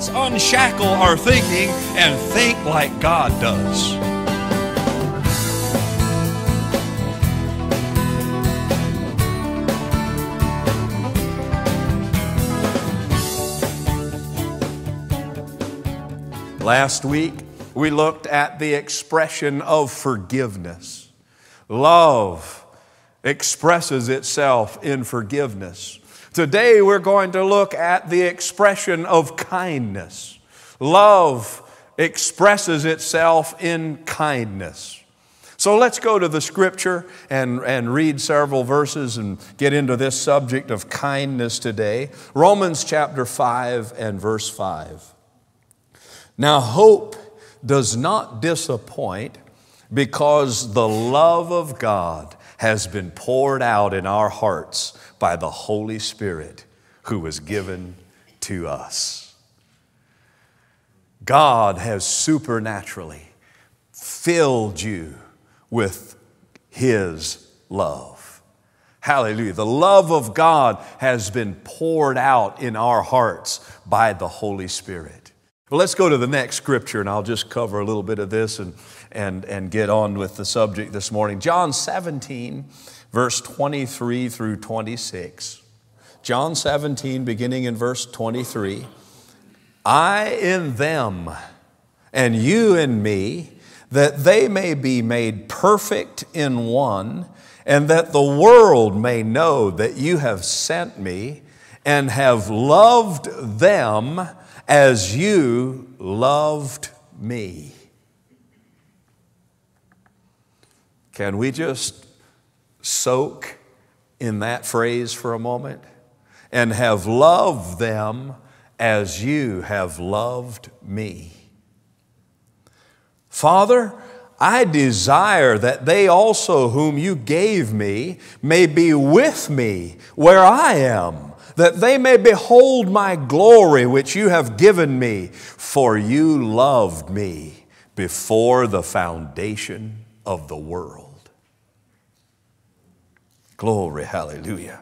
Let's unshackle our thinking and think like God does. Last week, we looked at the expression of forgiveness. Love expresses itself in forgiveness. Today we're going to look at the expression of kindness. Love expresses itself in kindness. So let's go to the scripture and, and read several verses and get into this subject of kindness today. Romans chapter 5 and verse 5. Now, hope does not disappoint because the love of God has been poured out in our hearts by the Holy Spirit who was given to us. God has supernaturally filled you with His love. Hallelujah. The love of God has been poured out in our hearts by the Holy Spirit. Well, let's go to the next scripture, and I'll just cover a little bit of this and and, and get on with the subject this morning. John 17, verse 23 through 26. John 17, beginning in verse 23. I in them, and you in me, that they may be made perfect in one, and that the world may know that you have sent me and have loved them as you loved me. Can we just soak in that phrase for a moment? And have loved them as you have loved me. Father, I desire that they also, whom you gave me, may be with me where I am, that they may behold my glory which you have given me, for you loved me before the foundation of the world. Glory, hallelujah.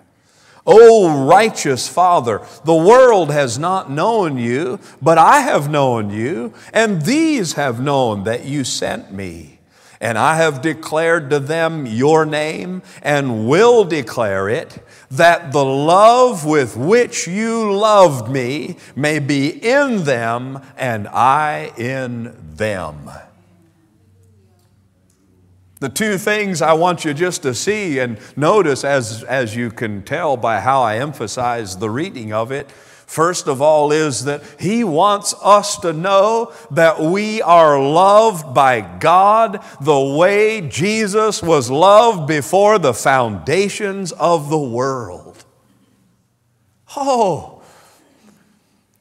Oh, righteous Father, the world has not known you, but I have known you, and these have known that you sent me. And I have declared to them your name and will declare it, that the love with which you loved me may be in them and I in them. The two things I want you just to see and notice, as, as you can tell by how I emphasize the reading of it, first of all, is that He wants us to know that we are loved by God the way Jesus was loved before the foundations of the world. Oh,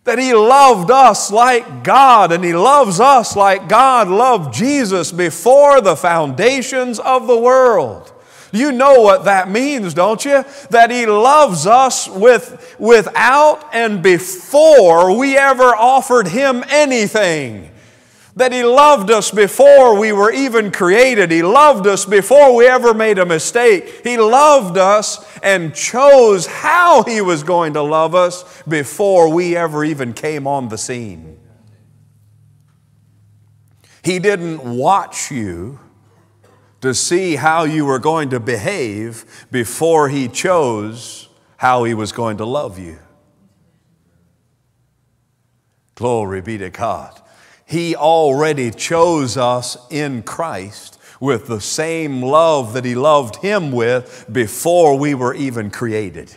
that He loved us like God and He loves us like God loved Jesus before the foundations of the world. You know what that means, don't you? That He loves us with, without and before we ever offered Him anything that He loved us before we were even created. He loved us before we ever made a mistake. He loved us and chose how He was going to love us before we ever even came on the scene. He didn't watch you to see how you were going to behave before He chose how He was going to love you. Glory be to God. He already chose us in Christ with the same love that He loved Him with before we were even created.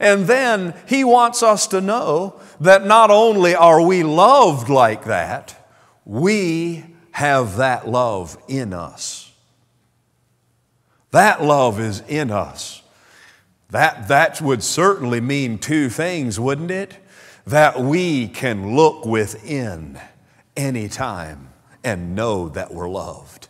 And then He wants us to know that not only are we loved like that, we have that love in us. That love is in us. That, that would certainly mean two things, wouldn't it? That we can look within anytime and know that we're loved.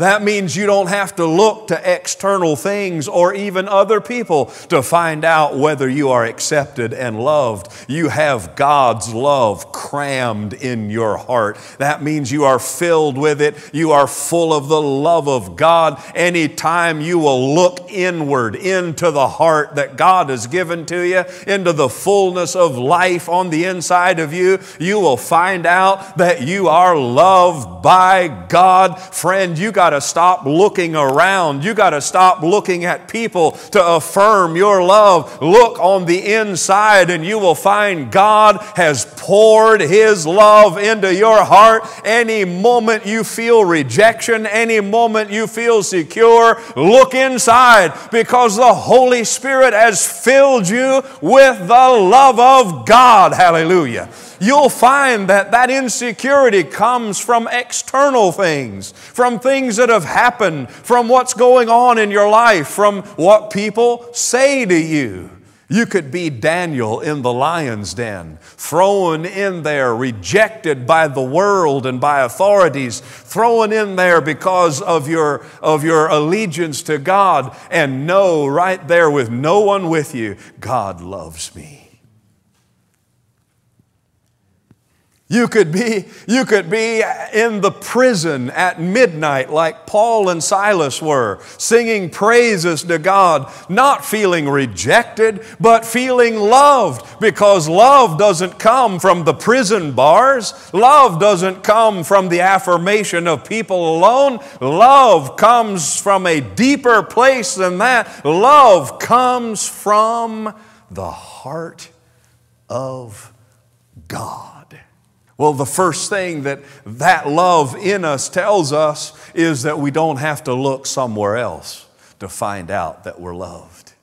That means you don't have to look to external things or even other people to find out whether you are accepted and loved. You have God's love crammed in your heart. That means you are filled with it. You are full of the love of God. Anytime you will look inward into the heart that God has given to you, into the fullness of life on the inside of you, you will find out that you are loved by God. Friend, you got to stop looking around. You got to stop looking at people to affirm your love. Look on the inside, and you will find God has poured His love into your heart. Any moment you feel rejection, any moment you feel secure, look inside because the Holy Spirit has filled you with the love of God. Hallelujah you'll find that that insecurity comes from external things, from things that have happened, from what's going on in your life, from what people say to you. You could be Daniel in the lion's den, thrown in there, rejected by the world and by authorities, thrown in there because of your, of your allegiance to God, and know right there with no one with you, God loves me. You could be, you could be in the prison at midnight like Paul and Silas were, singing praises to God, not feeling rejected, but feeling loved because love doesn't come from the prison bars. Love doesn't come from the affirmation of people alone. Love comes from a deeper place than that. Love comes from the heart of God. Well, the first thing that that love in us tells us is that we don't have to look somewhere else to find out that we're loved.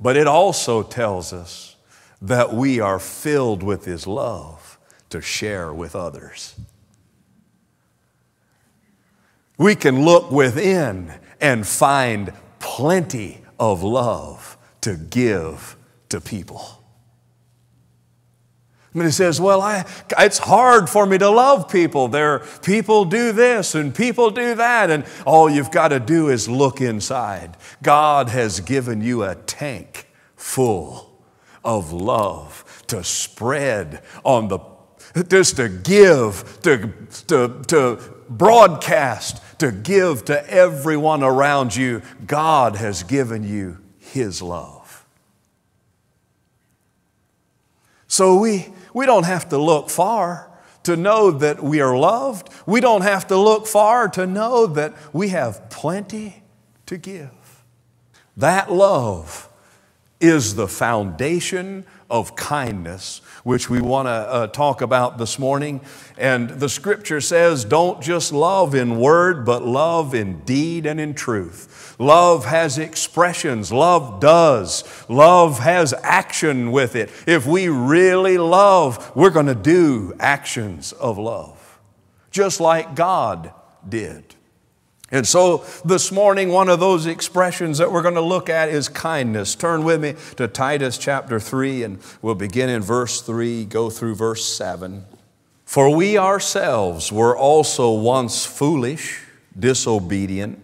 But it also tells us that we are filled with His love to share with others. We can look within and find plenty of love to give to people. I he says, Well, I, it's hard for me to love people. There, people do this and people do that, and all you've got to do is look inside. God has given you a tank full of love to spread on the, just to give, to, to, to broadcast, to give to everyone around you. God has given you His love. So we we don't have to look far to know that we are loved. We don't have to look far to know that we have plenty to give. That love is the foundation of kindness, which we want to uh, talk about this morning. And the scripture says, don't just love in word, but love in deed and in truth. Love has expressions, love does, love has action with it. If we really love, we're going to do actions of love, just like God did. And so this morning, one of those expressions that we're going to look at is kindness. Turn with me to Titus chapter 3, and we'll begin in verse 3, go through verse 7. For we ourselves were also once foolish, disobedient,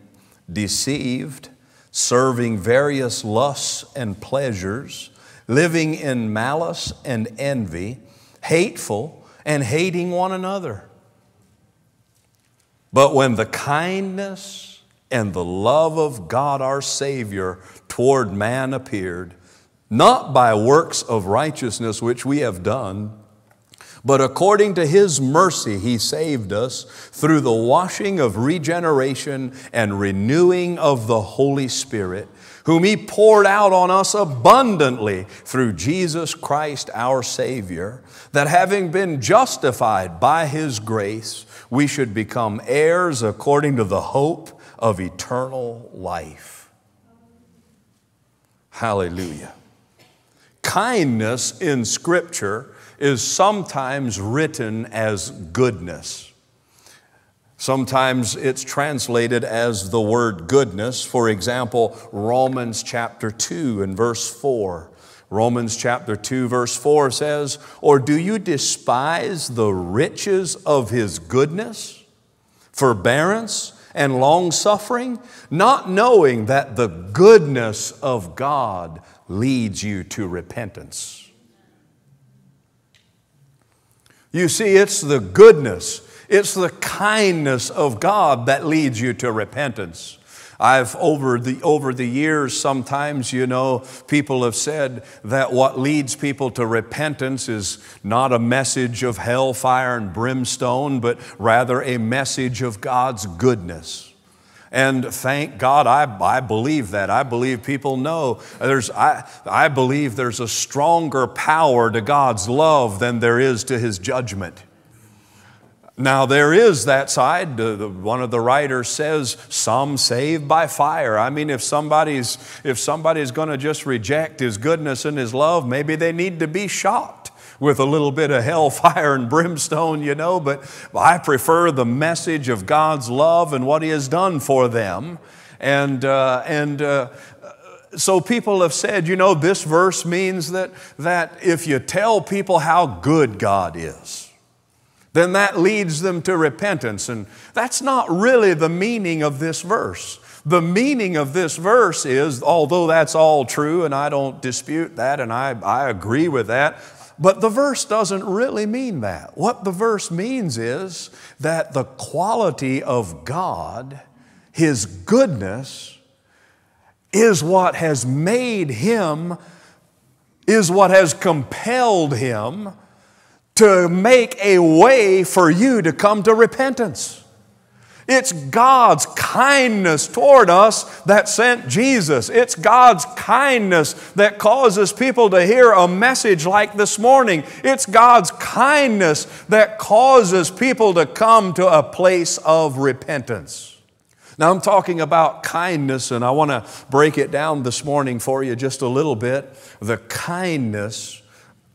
deceived, serving various lusts and pleasures, living in malice and envy, hateful, and hating one another. But when the kindness and the love of God our Savior toward man appeared, not by works of righteousness which we have done, but according to his mercy, he saved us through the washing of regeneration and renewing of the Holy Spirit, whom he poured out on us abundantly through Jesus Christ our Savior, that having been justified by his grace, we should become heirs according to the hope of eternal life. Hallelujah. Kindness in Scripture is sometimes written as goodness. Sometimes it's translated as the word goodness. For example, Romans chapter 2 and verse 4 Romans chapter 2, verse 4 says, Or do you despise the riches of his goodness, forbearance, and long suffering, not knowing that the goodness of God leads you to repentance? You see, it's the goodness, it's the kindness of God that leads you to repentance. I've over the over the years sometimes you know people have said that what leads people to repentance is not a message of hellfire and brimstone but rather a message of God's goodness. And thank God, I, I believe that. I believe people know. There's, I, I believe there's a stronger power to God's love than there is to His judgment. Now, there is that side. One of the writers says, some saved by fire. I mean, if somebody's, if somebody's going to just reject his goodness and his love, maybe they need to be shot with a little bit of hellfire and brimstone, you know. But I prefer the message of God's love and what He has done for them. And, uh, and uh, so people have said, you know, this verse means that, that if you tell people how good God is, then that leads them to repentance. And that's not really the meaning of this verse. The meaning of this verse is, although that's all true, and I don't dispute that, and I, I agree with that, but the verse doesn't really mean that. What the verse means is that the quality of God, His goodness, is what has made Him, is what has compelled Him to make a way for you to come to repentance. It's God's kindness toward us that sent Jesus. It's God's kindness that causes people to hear a message like this morning. It's God's kindness that causes people to come to a place of repentance. Now, I'm talking about kindness, and I want to break it down this morning for you just a little bit. The kindness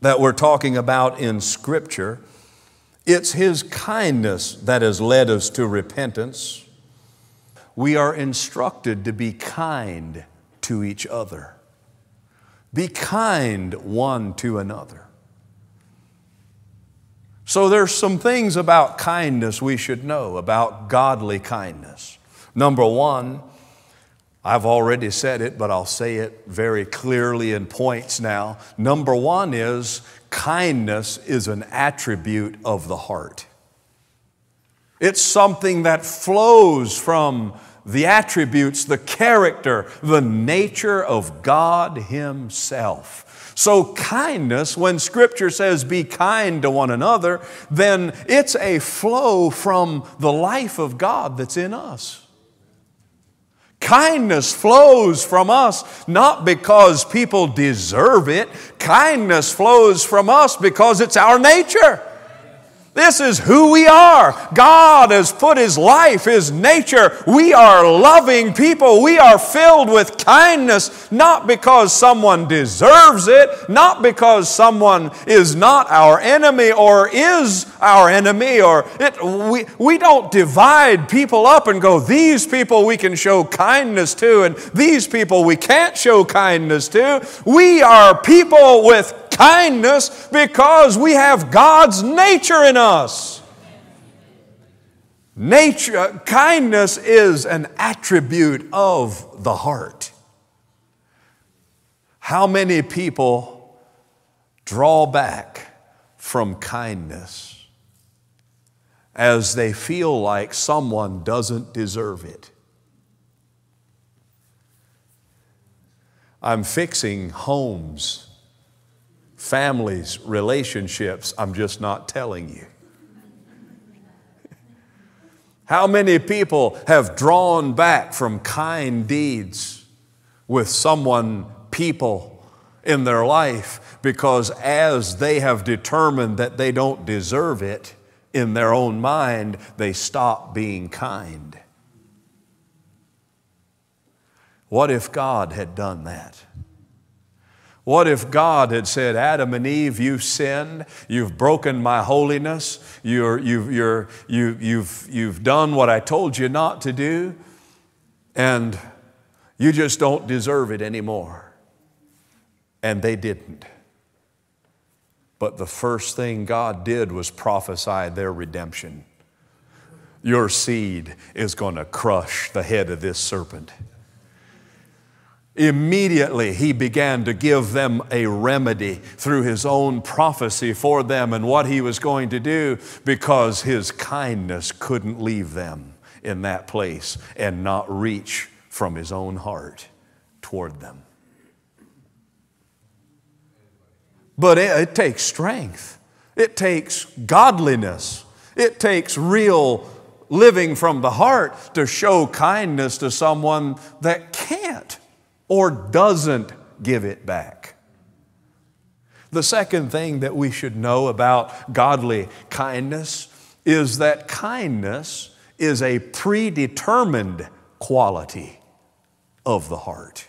that we're talking about in Scripture. It's His kindness that has led us to repentance. We are instructed to be kind to each other. Be kind one to another. So there's some things about kindness we should know, about godly kindness. Number one, I've already said it, but I'll say it very clearly in points now. Number one is kindness is an attribute of the heart. It's something that flows from the attributes, the character, the nature of God Himself. So, kindness, when Scripture says be kind to one another, then it's a flow from the life of God that's in us. Kindness flows from us not because people deserve it. Kindness flows from us because it's our nature. This is who we are. God has put His life, His nature. We are loving people. We are filled with kindness, not because someone deserves it, not because someone is not our enemy or is our enemy, or it, we, we don't divide people up and go, these people we can show kindness to, and these people we can't show kindness to. We are people with kindness because we have God's nature in us. Nature, uh, kindness is an attribute of the heart. How many people draw back from kindness as they feel like someone doesn't deserve it? I'm fixing homes families, relationships. I'm just not telling you. How many people have drawn back from kind deeds with someone, people in their life because as they have determined that they don't deserve it in their own mind, they stop being kind. What if God had done that? What if God had said, Adam and Eve, you've sinned, you've broken my holiness, you're, you've, you're, you, have you have you've done what I told you not to do, and you just don't deserve it anymore? And they didn't. But the first thing God did was prophesy their redemption. Your seed is going to crush the head of this serpent. Immediately, he began to give them a remedy through his own prophecy for them and what he was going to do because his kindness couldn't leave them in that place and not reach from his own heart toward them. But it, it takes strength, it takes godliness, it takes real living from the heart to show kindness to someone that can't or doesn't give it back. The second thing that we should know about godly kindness is that kindness is a predetermined quality of the heart.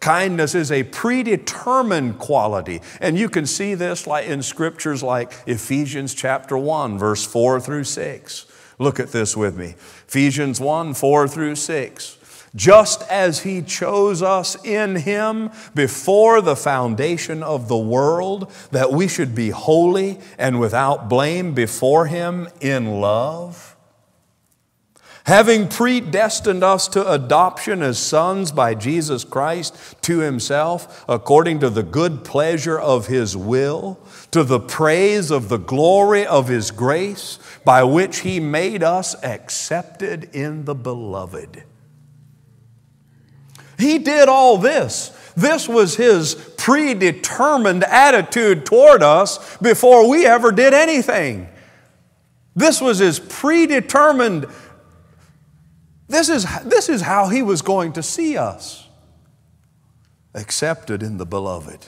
Kindness is a predetermined quality. And you can see this like in scriptures like Ephesians chapter 1, verse 4 through 6. Look at this with me. Ephesians 1, 4 through 6 just as He chose us in Him before the foundation of the world, that we should be holy and without blame before Him in love. Having predestined us to adoption as sons by Jesus Christ to Himself, according to the good pleasure of His will, to the praise of the glory of His grace, by which He made us accepted in the Beloved he did all this. This was his predetermined attitude toward us before we ever did anything. This was his predetermined. This is, this is how he was going to see us. Accepted in the beloved,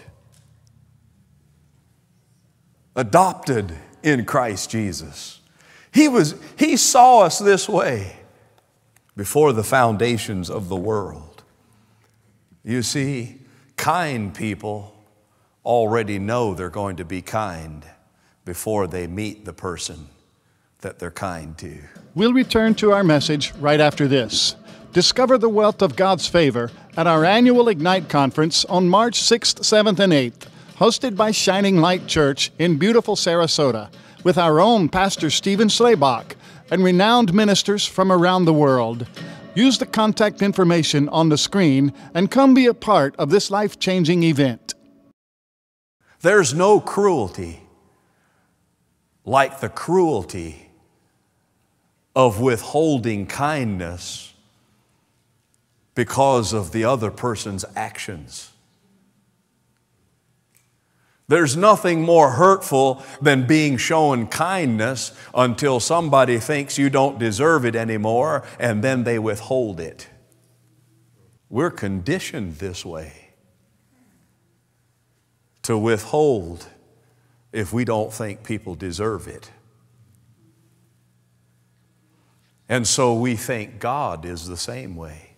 adopted in Christ Jesus. He, was, he saw us this way before the foundations of the world. You see, kind people already know they're going to be kind before they meet the person that they're kind to. We'll return to our message right after this. Discover the wealth of God's favor at our annual Ignite conference on March 6th, 7th, and 8th, hosted by Shining Light Church in beautiful Sarasota, with our own Pastor Stephen Slaybach and renowned ministers from around the world. Use the contact information on the screen and come be a part of this life changing event. There's no cruelty like the cruelty of withholding kindness because of the other person's actions. There's nothing more hurtful than being shown kindness until somebody thinks you don't deserve it anymore and then they withhold it. We're conditioned this way to withhold if we don't think people deserve it. And so we think God is the same way.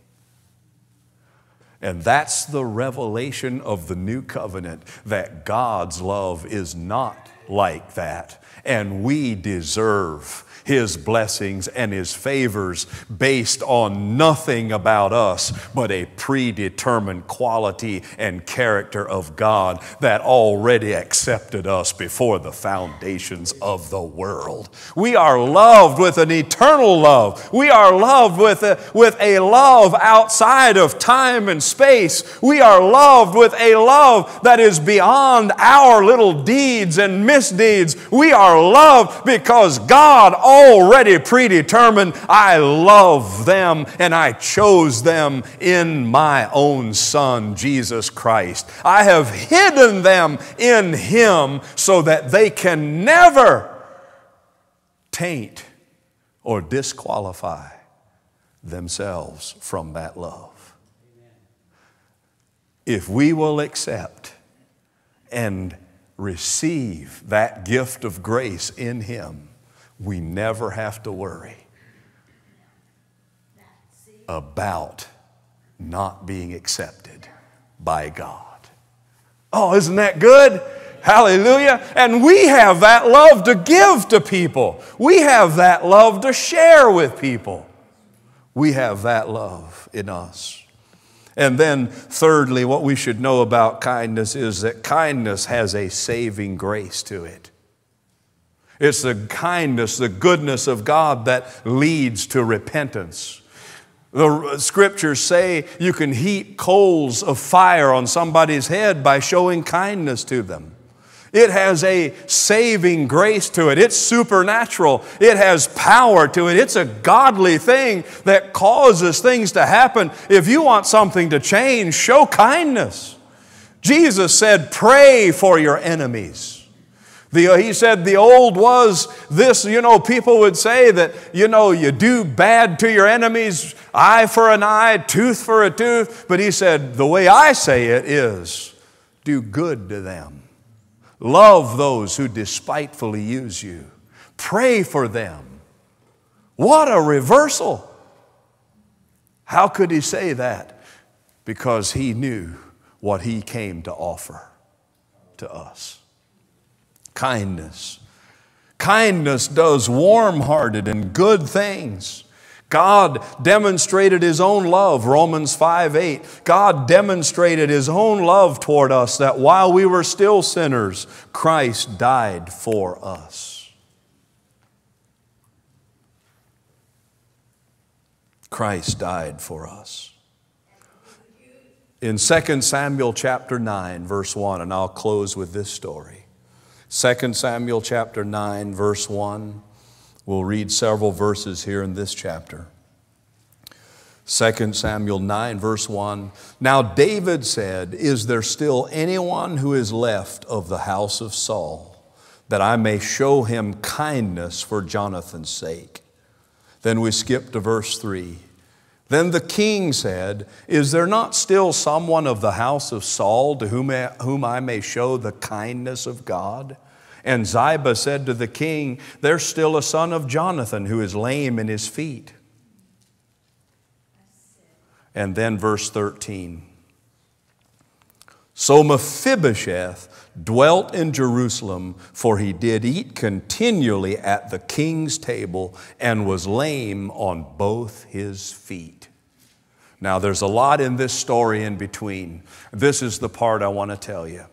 And that's the revelation of the new covenant that God's love is not like that. And we deserve His blessings and His favors based on nothing about us but a predetermined quality and character of God that already accepted us before the foundations of the world. We are loved with an eternal love. We are loved with a, with a love outside of time and space. We are loved with a love that is beyond our little deeds and misdeeds. We are loved because God already predetermined, I love them and I chose them in my own Son, Jesus Christ. I have hidden them in Him so that they can never taint or disqualify themselves from that love. If we will accept and receive that gift of grace in Him, we never have to worry about not being accepted by God. Oh, isn't that good? Hallelujah. And we have that love to give to people. We have that love to share with people. We have that love in us. And then, thirdly, what we should know about kindness is that kindness has a saving grace to it. It's the kindness, the goodness of God that leads to repentance. The scriptures say you can heap coals of fire on somebody's head by showing kindness to them. It has a saving grace to it. It's supernatural. It has power to it. It's a godly thing that causes things to happen. If you want something to change, show kindness. Jesus said, Pray for your enemies. The, he said the old was this, you know, people would say that, you know, you do bad to your enemies, eye for an eye, tooth for a tooth. But he said, the way I say it is do good to them. Love those who despitefully use you. Pray for them. What a reversal! How could he say that? Because he knew what he came to offer to us kindness. Kindness does warm hearted and good things. God demonstrated His own love, Romans 5 8. God demonstrated His own love toward us that while we were still sinners, Christ died for us. Christ died for us. In 2 Samuel chapter 9, verse 1, and I'll close with this story. 2 Samuel chapter 9, verse 1. We'll read several verses here in this chapter. 2 Samuel 9, verse 1. Now David said, Is there still anyone who is left of the house of Saul, that I may show him kindness for Jonathan's sake? Then we skip to verse 3. Then the king said, Is there not still someone of the house of Saul to whom I, whom I may show the kindness of God? And Ziba said to the king, There's still a son of Jonathan who is lame in his feet. And then verse 13. So Mephibosheth dwelt in Jerusalem, for he did eat continually at the king's table and was lame on both his feet. Now, there's a lot in this story in between. This is the part I want to tell you.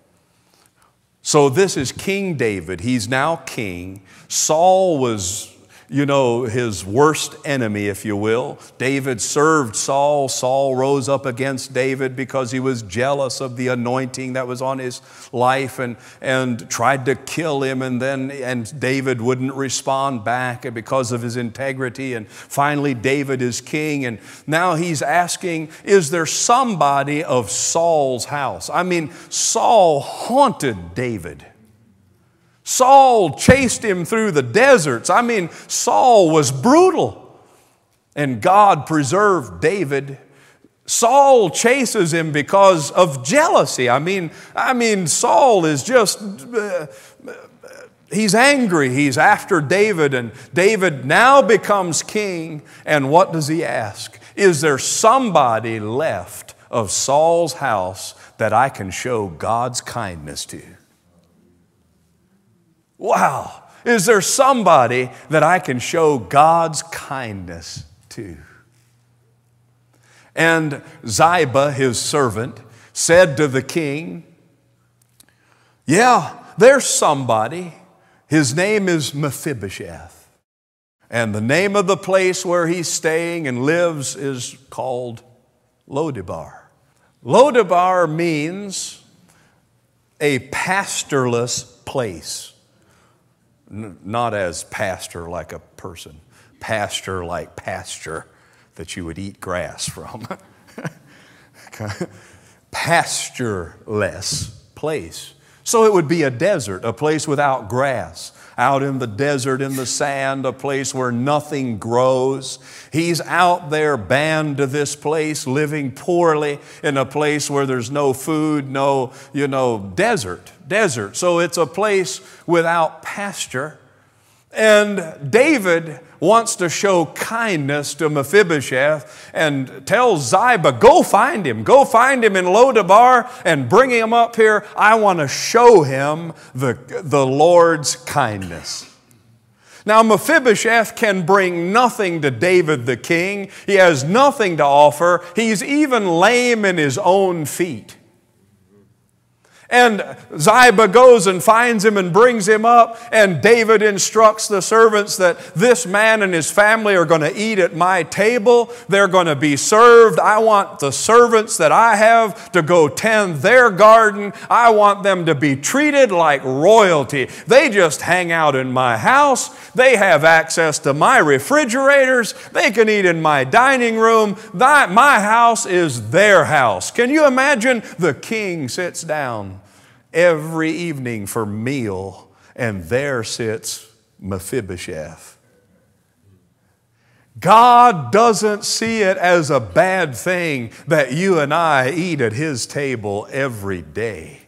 So this is King David. He's now king. Saul was you know, his worst enemy, if you will. David served Saul. Saul rose up against David because he was jealous of the anointing that was on his life and, and tried to kill him. And then and David wouldn't respond back because of his integrity. And finally, David is king. And now he's asking, Is there somebody of Saul's house? I mean, Saul haunted David. Saul chased him through the deserts. I mean, Saul was brutal. And God preserved David. Saul chases him because of jealousy. I mean, I mean Saul is just uh, he's angry. He's after David and David now becomes king and what does he ask? Is there somebody left of Saul's house that I can show God's kindness to? Wow, is there somebody that I can show God's kindness to? And Ziba, his servant, said to the king, Yeah, there's somebody. His name is Mephibosheth. And the name of the place where he's staying and lives is called Lodibar. Lodibar means a pastorless place. N- not as pastor like a person, pastor like pasture that you would eat grass from. pastureless place. So it would be a desert, a place without grass, out in the desert, in the sand, a place where nothing grows. He's out there banned to this place, living poorly in a place where there's no food, no, you know, desert, desert. So it's a place without pasture. And David wants to show kindness to Mephibosheth and tells Ziba, Go find him. Go find him in Lodabar and bring him up here. I want to show him the, the Lord's kindness. Now, Mephibosheth can bring nothing to David the king. He has nothing to offer. He's even lame in his own feet. And Ziba goes and finds him and brings him up. And David instructs the servants that this man and his family are going to eat at my table. They're going to be served. I want the servants that I have to go tend their garden. I want them to be treated like royalty. They just hang out in my house. They have access to my refrigerators. They can eat in my dining room. My house is their house. Can you imagine? The king sits down every evening for meal, and there sits Mephibosheth. God doesn't see it as a bad thing that you and I eat at His table every day.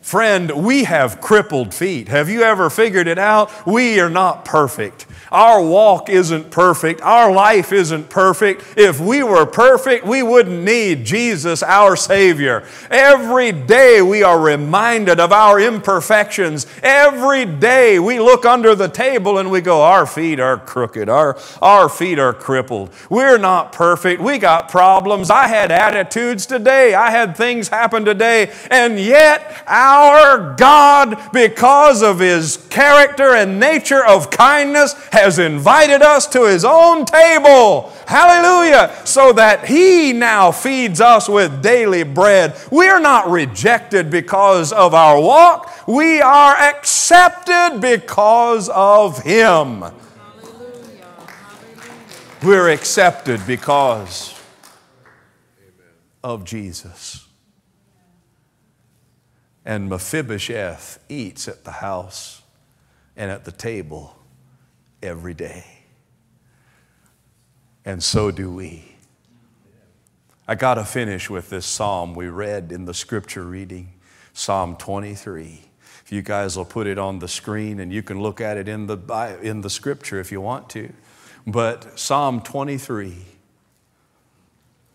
Friend, we have crippled feet. Have you ever figured it out? We are not perfect. Our walk isn't perfect. Our life isn't perfect. If we were perfect, we wouldn't need Jesus, our Savior. Every day we are reminded of our imperfections. Every day we look under the table and we go, Our feet are crooked. Our, our feet are crippled. We're not perfect. We got problems. I had attitudes today. I had things happen today. And yet, our God, because of His character and nature of kindness, has has invited us to his own table. Hallelujah. So that he now feeds us with daily bread. We are not rejected because of our walk, we are accepted because of him. Hallelujah. We're accepted because of Jesus. And Mephibosheth eats at the house and at the table every day. And so do we. I got to finish with this psalm we read in the scripture reading, Psalm 23. If you guys will put it on the screen and you can look at it in the, in the scripture if you want to. But Psalm 23,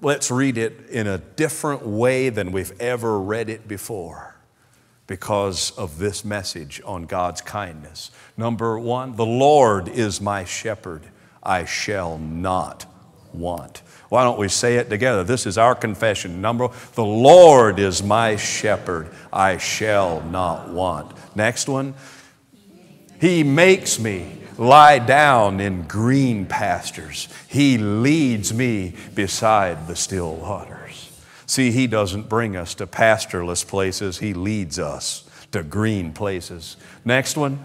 let's read it in a different way than we've ever read it before because of this message on God's kindness. Number one, the Lord is my shepherd, I shall not want. Why don't we say it together? This is our confession. Number the Lord is my shepherd, I shall not want. Next one, He makes me lie down in green pastures, He leads me beside the still water. See, He doesn't bring us to pastureless places, He leads us to green places. Next one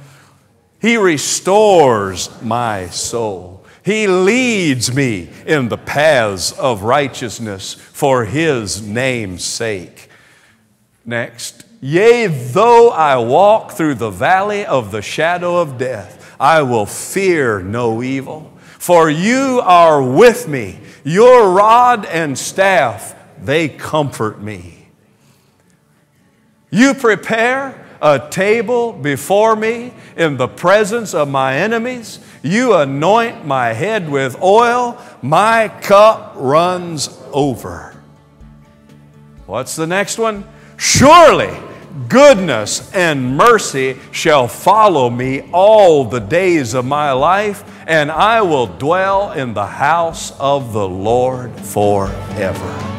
He restores my soul. He leads me in the paths of righteousness for His name's sake. Next, yea, though I walk through the valley of the shadow of death, I will fear no evil, for you are with me. Your rod and staff they comfort me. You prepare a table before me in the presence of my enemies. You anoint my head with oil. My cup runs over. What's the next one? Surely goodness and mercy shall follow me all the days of my life, and I will dwell in the house of the Lord forever.